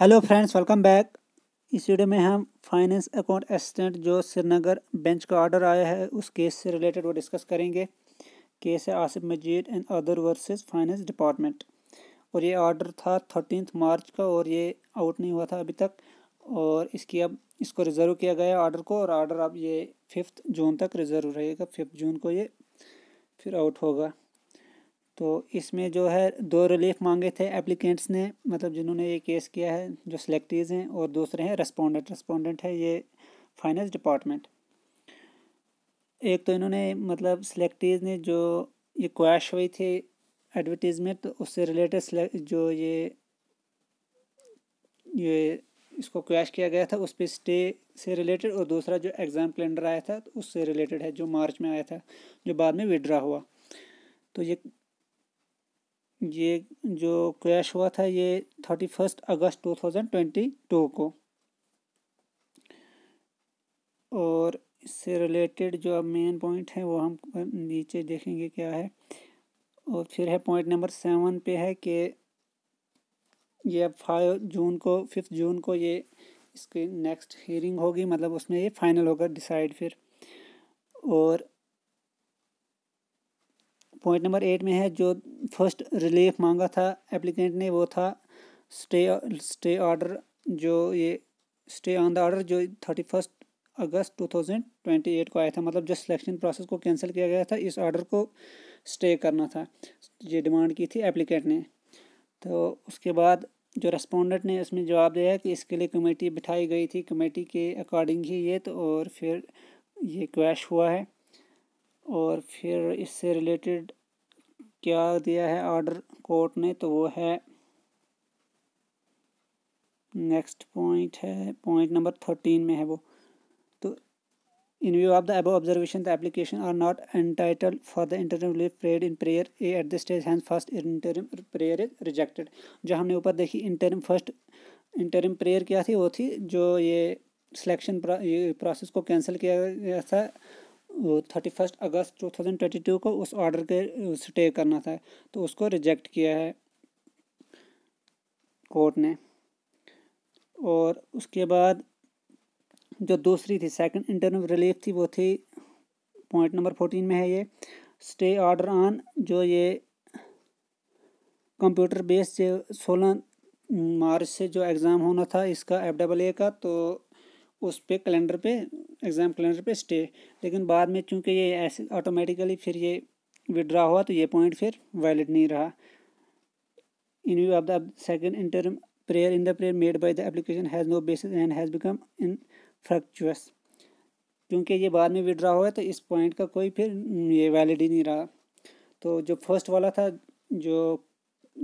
hello friends welcome back इस video में हम फाइनेंस अकाउंट असिस्टेंट जो श्रीनगर बेंच का ऑर्डर आया है उस केस से रिलेटेड वो डिस्कस करेंगे केस है Asif Majeed and other versus finance department और ये ऑर्डर था थर्टीन मार्च का और ये आउट नहीं हुआ था अभी तक और इसकी अब इसको रिज़र्व किया गया ऑर्डर को और ऑर्डर अब ये फिफ्थ जून तक रिज़र्व रहेगा फिफ्थ जून को ये फिर आउट होगा तो इसमें जो है दो रिलीफ मांगे थे एप्लीकेंट्स ने मतलब जिन्होंने ये केस किया है जो सेलेक्टीज़ हैं और दूसरे हैं रेस्पोंडेंट रेस्पोंडेंट है ये फाइनेंस डिपार्टमेंट एक तो इन्होंने मतलब सेलेक्टीज़ ने जो ये क्वैश हुई थी एडवर्टीज़मेंट तो उससे रिलेटेड जो ये ये इसको क्वैश किया गया था उस पर स्टे से रिलेटेड और दूसरा जो एग्ज़ाम कैलेंडर आया था तो उससे रिलेटेड है जो मार्च में आया था जो बाद में विड्रा हुआ तो ये ये जो क्रैश हुआ था ये thirty first August two thousand twenty two को और इससे रिलेटेड जो अब मेन पॉइंट है वो हम नीचे देखेंगे क्या है और फिर है पॉइंट नंबर सेवन पे है कि ये अब फाइव जून को फिफ्थ जून को ये इसकी नेक्स्ट हियरिंग होगी मतलब उसमें ये फाइनल होगा डिसाइड फिर और पॉइंट नंबर एट में है जो फर्स्ट रिलीफ मांगा था एप्लीकेंट ने वो था स्टे स्टे ऑर्डर जो ये स्टे ऑन द ऑर्डर जो thirty first August two thousand twenty eight को आया था मतलब जो सिलेक्शन प्रोसेस को कैंसिल किया गया था इस ऑर्डर को स्टे करना था ये डिमांड की थी एप्लीकेंट ने तो उसके बाद जो रेस्पोंडेंट ने इसमें जवाब दिया कि इसके लिए कमेटी बिठाई गई थी कमेटी के अकॉर्डिंग ही ये तो और फिर ये क्वैश हुआ है और फिर इससे रिलेटेड क्या दिया है ऑर्डर कोर्ट ने तो वो है नेक्स्ट पॉइंट है पॉइंट नंबर थर्टीन में है वो तो in view of the above observation the application are not entitle for the interim relief prayed in prayer A at the stage and first interim prayer is rejected जो हमने ऊपर देखी interim first interim prayer क्या थी वो थी जो ये सिलेक्शन प्रोसेस को कैंसिल किया गया था thirty first August two thousand twenty two को उस ऑर्डर के स्टे करना था तो उसको रिजेक्ट किया है कोर्ट ने और उसके बाद जो दूसरी थी सेकंड इंटरनल रिलीफ थी वो थी पॉइंट नंबर फोर्टीन में है ये स्टे ऑर्डर ऑन जो ये कंप्यूटर बेस्ड सोलह मार्च से जो एग्ज़ाम होना था इसका एफ डबल ए का तो उस पर कैलेंडर पे एग्ज़ाम कैलेंडर पे स्टे लेकिन बाद में चूंकि ये ऐसे ऑटोमेटिकली फिर ये विड्रा हुआ तो ये पॉइंट फिर वैलिड नहीं रहा in view of the second interim in the prayer made by the application has no no and has become infructuous क्योंकि ये बाद में विड्रा हुआ तो इस पॉइंट का कोई फिर ये वैलिड ही नहीं रहा तो जो फर्स्ट वाला था जो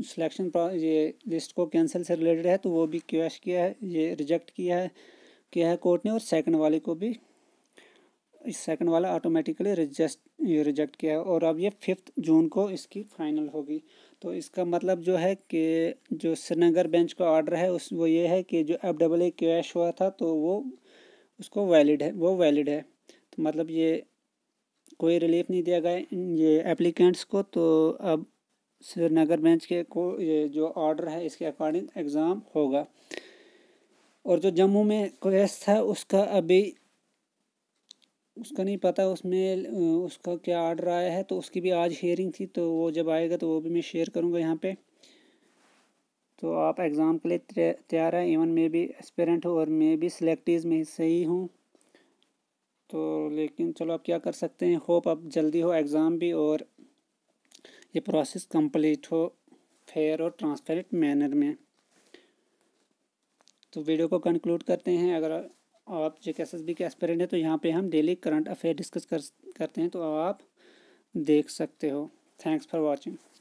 सिलेक्शन ये लिस्ट को कैंसिल से रिलेटेड है तो वो भी क्वेश किया है ये रिजेक्ट किया है किया है कोर्ट ने और सेकंड वाले को भी सेकंड वाला ऑटोमेटिकली रिजेस्ट रिजेक्ट किया है और अब ये फिफ्थ जून को इसकी फाइनल होगी तो इसका मतलब जो है कि जो श्रीनगर बेंच का ऑर्डर है उस वो ये है कि जो एफ डबल ए कैश हुआ था तो वो उसको वैलिड है वो वैलिड है तो मतलब ये कोई रिलीफ नहीं दिया गया ये एप्लीकेंट्स को तो अब श्रीनगर बेंच के को ये जो ऑर्डर है इसके अकॉर्डिंग एग्ज़ाम होगा और जो जम्मू में क्रैश था उसका अभी उसका नहीं पता उसमें उसका क्या आर्डर आया है तो उसकी भी आज हेयरिंग थी तो वो जब आएगा तो वो भी मैं शेयर करूँगा यहाँ पर तो आप एग्ज़ाम के लिए तैयार हैं इवन मैं भी एक्सपेरेंट हूँ और मैं भी सिलेक्टीज़ में से ही हूँ तो लेकिन चलो आप क्या कर सकते हैं होप आप जल्दी हो एग्ज़ाम भी और ये प्रोसेस कंप्लीट हो फेयर और ट्रांसपेरेंट मैनर में तो वीडियो को कंक्लूड करते हैं अगर आप जे के एस बी के एस्पेरेंट हैं तो यहाँ पे हम डेली करंट अफेयर डिस्कस कर, करते हैं तो आप देख सकते हो थैंक्स फॉर वॉचिंग